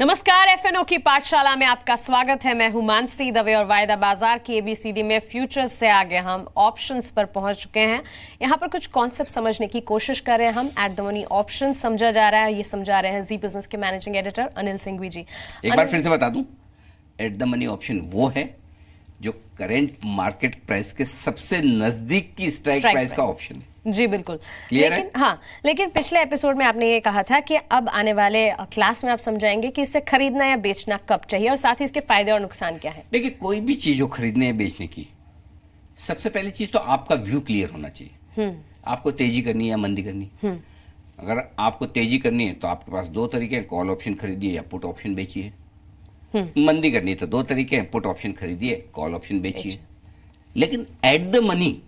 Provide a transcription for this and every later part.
नमस्कार एफएनओ की पाठशाला में आपका स्वागत है मैं हूं मानसी दवे और वायदा बाजार की एबीसीडी में फ्यूचर्स से आगे हम ऑप्शंस पर पहुंच चुके हैं यहां पर कुछ कॉन्सेप्ट समझने की कोशिश कर रहे हैं हम एट द मनी ऑप्शन समझा जा रहा है ये समझा रहे हैं जी बिजनेस के मैनेजिंग एडिटर अनिल सिंघवी जी एक बार फिर से बता दू एट द मनी ऑप्शन वो है जो करेंट मार्केट प्राइस के सबसे नजदीक की स्ट्राइक प्राइस का ऑप्शन है जी बिल्कुल क्लियर है हाँ लेकिन पिछले एपिसोड में आपने ये कहा था कि अब आने वाले क्लास में आप समझाएंगे कि इसे खरीदना या बेचना कब चाहिए और साथ ही इसके फायदे और नुकसान क्या है देखिए कोई भी चीज हो खरीदने या बेचने की सबसे पहली चीज तो आपका व्यू क्लियर होना चाहिए हम्म। आपको तेजी करनी है या मंदी करनी हम्म। अगर आपको तेजी करनी है तो आपके पास दो तरीके हैं कॉल ऑप्शन खरीदिए या पुट ऑप्शन बेचिए हम्म। मंदी करनी है तो दो तरीके हैं पुट ऑप्शन खरीदिए कॉल ऑप्शन बेचिए अच्छा। लेकिन एट द मनी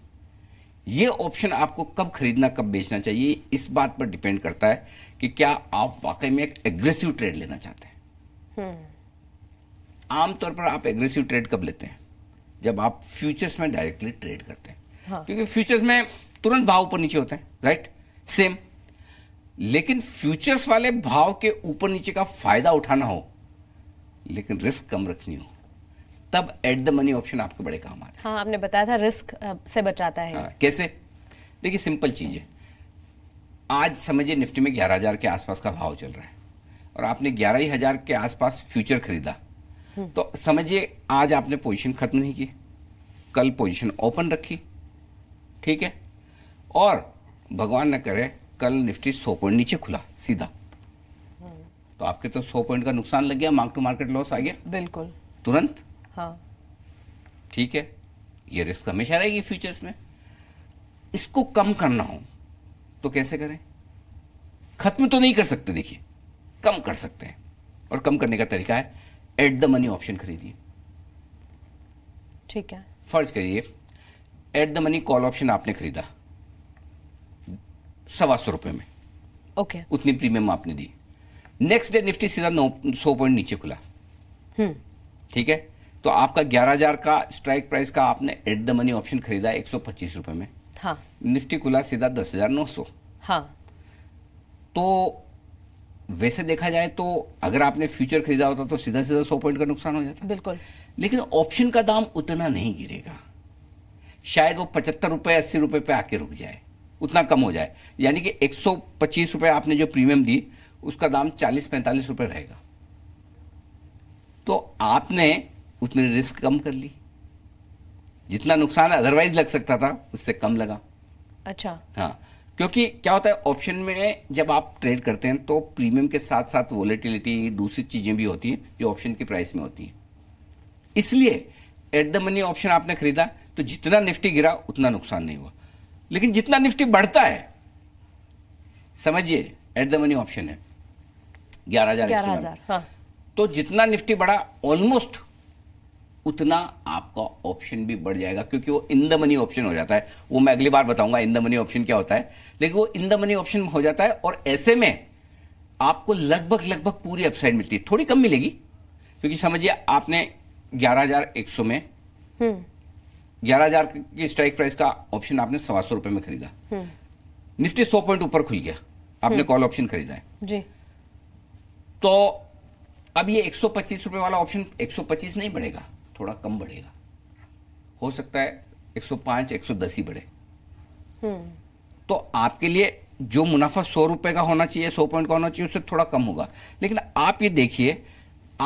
ये ऑप्शन आपको कब खरीदना कब बेचना चाहिए इस बात पर डिपेंड करता है कि क्या आप वाकई में एक एग्रेसिव ट्रेड लेना चाहते हैं हम्म। आमतौर पर आप एग्रेसिव ट्रेड कब लेते हैं जब आप फ्यूचर्स में डायरेक्टली ट्रेड करते हैं हाँ। क्योंकि फ्यूचर्स में तुरंत भाव ऊपर नीचे होते हैं राइट सेम लेकिन फ्यूचर्स वाले भाव के ऊपर नीचे का फायदा उठाना हो लेकिन रिस्क कम रखनी हो तब एट द मनी ऑप्शन आपके बड़े काम आता है हाँ आपने बताया था रिस्क से बचाता है हाँ, कैसे देखिए सिंपल चीज़ है आज समझिए निफ्टी में ग्यारह हज़ार के आसपास का भाव चल रहा है और आपने ग्यारह ही हज़ार के आसपास फ्यूचर खरीदा हम्म। तो समझिए आज आपने पोजीशन ख़त्म नहीं की कल पोजीशन ओपन रखी ठीक है और भगवान न करे कल निफ्टी सौ पॉइंट नीचे खुला सीधा हम्म। तो आपके तो सौ पॉइंट का नुकसान लग गया मार्क टू मार्केट लॉस आ गया बिल्कुल तुरंत हाँ ठीक है ये रिस्क हमेशा रहेगी फ्यूचर्स में इसको कम करना हो तो कैसे करें खत्म तो नहीं कर सकते देखिए कम कर सकते हैं और कम करने का तरीका है एट द मनी ऑप्शन खरीदिए ठीक है फर्ज करिए at the money call option आपने खरीदा सवा सौ रुपये में ओके okay. उतनी प्रीमियम आपने दी नेक्स्ट डे निफ्टी सीधा नौ सौ पॉइंट नीचे खुला हम्म। ठीक है तो आपका ग्यारह हजार का स्ट्राइक प्राइस का आपने एट द मनी ऑप्शन खरीदा एक सौ पच्चीस रुपए में हाँ निफ्टी खुला सीधा दस हजार नौ सौ हाँ तो वैसे देखा जाए तो अगर आपने फ्यूचर खरीदा होता तो सीधा सीधा सौ पॉइंट का नुकसान हो जाता बिल्कुल लेकिन ऑप्शन का दाम उतना नहीं गिरेगा शायद वो पचहत्तर रुपये अस्सी रुपये पे आके रुक जाए उतना कम हो जाए यानी कि एक सौ पच्चीस रुपये आपने जो प्रीमियम दी उसका दाम चालीस पैंतालीस रुपये रहेगा तो आपने उतने रिस्क कम कर ली जितना नुकसान अदरवाइज लग सकता था उससे कम लगा अच्छा हाँ क्योंकि क्या होता है ऑप्शन में जब आप ट्रेड करते हैं तो प्रीमियम के साथ साथ वॉलेटिलिटी दूसरी चीज़ें भी होती हैं जो ऑप्शन की प्राइस में होती हैं इसलिए एट द मनी ऑप्शन आपने खरीदा तो जितना निफ्टी गिरा उतना नुकसान नहीं हुआ लेकिन जितना निफ्टी बढ़ता है समझिए एट द मनी ऑप्शन है ग्यारह हजार हाँ। तो जितना निफ्टी बढ़ा ऑलमोस्ट उतना आपका ऑप्शन भी बढ़ जाएगा क्योंकि वो इन द मनी ऑप्शन हो जाता है वो मैं अगली बार बताऊंगा इन द मनी ऑप्शन क्या होता है लेकिन वो इन द मनी ऑप्शन हो जाता है और ऐसे में आपको लगभग लगभग पूरी अपसाइड मिलती है थोड़ी कम मिलेगी क्योंकि समझिए आपने ग्यारह हजार एक सौ में हम्म। ग्यारह हजार की स्ट्राइक प्राइस का ऑप्शन आपने सवा सौ रुपए में खरीदा हम्म। निफ्टी सौ पॉइंट ऊपर खुल गया आपने कॉल हम्म। ऑप्शन खरीदा है जी तो अब ये 125 रुपए वाला ऑप्शन 125 नहीं बढ़ेगा थोड़ा कम बढ़ेगा हो सकता है 105 110 ही बढ़े हम्म। तो आपके लिए जो मुनाफा सौ रुपए का होना चाहिए सौ पॉइंट का होना चाहिए उससे थोड़ा कम होगा लेकिन आप ये देखिए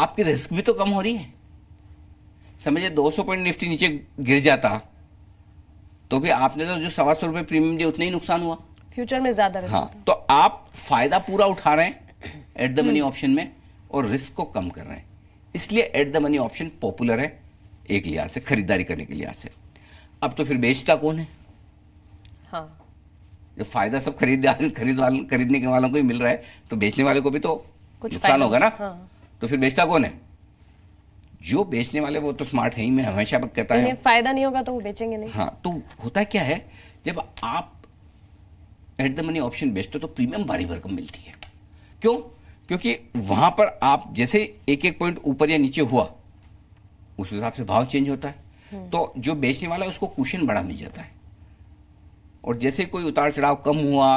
आपकी रिस्क भी तो कम हो रही है समझिए 200 पॉइंट निफ्टी नीचे गिर जाता तो भी आपने तो जो सवा सौ रुपए प्रीमियम दिया उतना ही नुकसान हुआ फ्यूचर में ज्यादा हाँ तो आप फायदा पूरा उठा रहे हैं एट द मनी हम्म। ऑप्शन में और रिस्क को कम कर रहे हैं इसलिए at the money option popular है एक लिहाज से खरीदारी करने के लिहाज से अब तो फिर बेचता कौन है हाँ जो फायदा सब खरीद खरीद वाल, खरीदने के वालों को ही मिल रहा है तो बेचने वाले को भी तो नुकसान होगा ना हाँ। तो फिर बेचता कौन है जो बेचने वाले वो तो स्मार्ट है ही मैं हमेशा कहता है फायदा नहीं होगा तो वो बेचेंगे नहीं हाँ तो होता क्या है जब आप एट द मनी ऑप्शन बेचते हो तो प्रीमियम भारी भरकम मिलती है क्यों क्योंकि वहां पर आप जैसे एक एक पॉइंट ऊपर या नीचे हुआ उस हिसाब से भाव चेंज होता है हम्म। तो जो बेचने वाला है उसको कुशन बड़ा मिल जाता है और जैसे कोई उतार चढ़ाव कम हुआ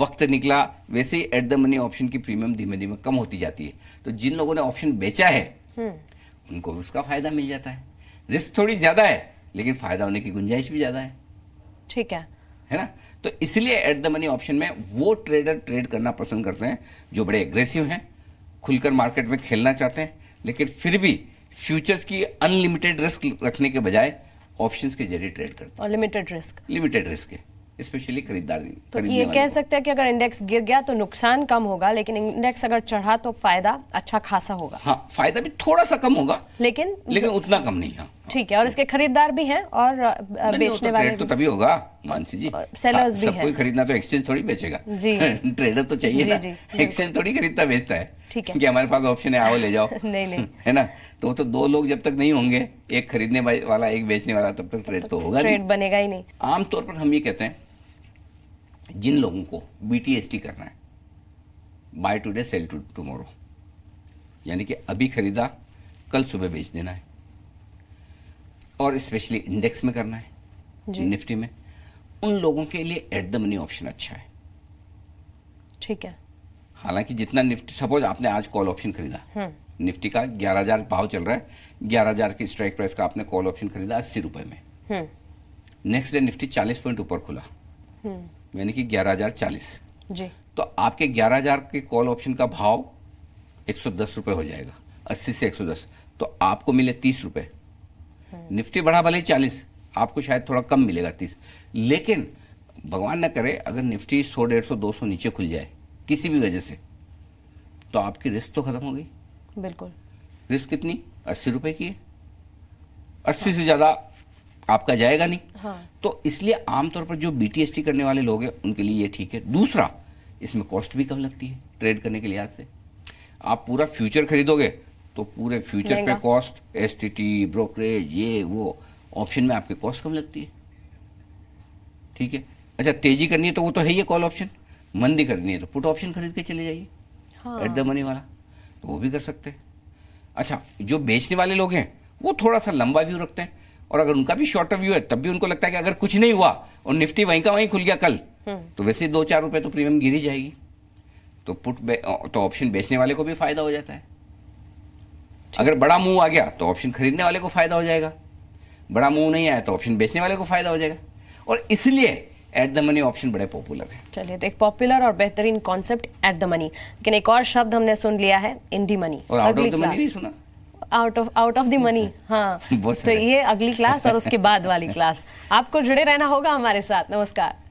वक्त निकला वैसे ही एट द मनी ऑप्शन की प्रीमियम धीमे धीमे कम होती जाती है तो जिन लोगों ने ऑप्शन बेचा है हम्म। उनको भी उसका फायदा मिल जाता है रिस्क थोड़ी ज्यादा है लेकिन फायदा होने की गुंजाइश भी ज्यादा है ठीक है है ना तो इसलिए एट द मनी ऑप्शन में वो ट्रेडर ट्रेड करना पसंद करते हैं जो बड़े एग्रेसिव हैं खुलकर मार्केट में खेलना चाहते हैं लेकिन फिर भी फ्यूचर्स की अनलिमिटेड रिस्क रखने के बजाय ऑप्शंस के जरिए ट्रेड करते हैं लिमिटेड रिस्क लिमिटेड रिस्क है स्पेशली खरीदार तो ये कह सकते हैं कि अगर इंडेक्स गिर गया तो नुकसान कम होगा लेकिन इंडेक्स अगर चढ़ा तो फायदा अच्छा खासा होगा हाँ फायदा भी थोड़ा सा कम होगा लेकिन लेकिन उतना कम नहीं हाँ ठीक है और इसके खरीदार भी हैं और तो बेचने वाले तो तभी होगा मानसी जी सेलर्स भी हैं कोई खरीदना तो एक्सचेंज थोड़ी बेचेगा जी ट्रेडर तो चाहिए ना एक्सचेंज थोड़ी खरीदता बेचता है ठीक है हमारे पास ऑप्शन है आओ ले जाओ नहीं नहीं है ना तो तो दो लोग जब तक नहीं होंगे एक खरीदने वाला एक बेचने वाला तब तक ट्रेड तो होगा ट्रेड बनेगा ही नहीं आमतौर पर हम ये कहते हैं जिन लोगों को बीटीएसटी करना है buy today sell to tomorrow यानी कि अभी खरीदा कल सुबह बेच देना है और स्पेशली इंडेक्स में करना है निफ्टी में उन लोगों के लिए एट द मनी ऑप्शन अच्छा है ठीक है हालांकि जितना निफ्टी सपोज आपने आज कॉल ऑप्शन खरीदा हम्म। निफ्टी का ग्यारह हजार भाव चल रहा है ग्यारह हजार की स्ट्राइक प्राइस का आपने कॉल ऑप्शन खरीदा अस्सी रुपए में नेक्स्ट हम्म। डे निफ्टी चालीस पॉइंट ऊपर खुला हम्म। यानी कि ग्यारह हजार चालीस तो आपके ग्यारह हजार के कॉल ऑप्शन का भाव एक सौ दस रुपए हो जाएगा अस्सी से एक सौ दस तो आपको मिले तीस रुपए निफ्टी बढ़ा भले चालीस आपको शायद थोड़ा कम मिलेगा तीस लेकिन भगवान ना करे अगर निफ्टी सौ डेढ़ सौ दो सौ नीचे खुल जाए किसी भी वजह से तो आपकी रिस्क तो खत्म हो गई बिल्कुल रिस्क कितनी अस्सी रुपए की है अस्सी से ज़्यादा आपका जाएगा नहीं हाँ। तो इसलिए आमतौर पर जो बी करने वाले लोग हैं उनके लिए ये ठीक है दूसरा इसमें कॉस्ट भी कम लगती है ट्रेड करने के लिहाज से आप पूरा फ्यूचर खरीदोगे तो पूरे फ्यूचर पे कॉस्ट एस ब्रोकरेज ये वो ऑप्शन में आपकी कॉस्ट कम लगती है ठीक है अच्छा तेजी करनी है तो वो तो है ही कॉल ऑप्शन मंदी करनी है तो पुट ऑप्शन खरीद के चले जाइए हाँ। एट द मनी वाला तो वो भी कर सकते हैं अच्छा जो बेचने वाले लोग हैं वो थोड़ा सा लंबा व्यू रखते हैं और अगर उनका भी शॉर्ट व्यू है तब भी उनको लगता है कि अगर कुछ नहीं हुआ और निफ्टी वहीं का वहीं खुल गया कल हम्म। तो वैसे दो चार रुपए तो प्रीमियम गिरी जाएगी तो पुट तो ऑप्शन बेचने वाले को भी फायदा हो जाता है अगर बड़ा मूव आ गया तो ऑप्शन खरीदने वाले को फायदा हो जाएगा बड़ा मूव नहीं आया तो ऑप्शन बेचने वाले को फायदा हो जाएगा और इसलिए एट द मनी ऑप्शन बड़े पॉपुलर है चलिए तो एक पॉपुलर और बेहतरीन कॉन्सेप्ट एट द मनी लेकिन एक और शब्द हमने सुन लिया है इंडी मनी और आउट ऑफ द मनी नहीं सुना out of out of the money हाँ तो ये अगली क्लास और उसके बाद वाली क्लास आपको जुड़े रहना होगा हमारे साथ नमस्कार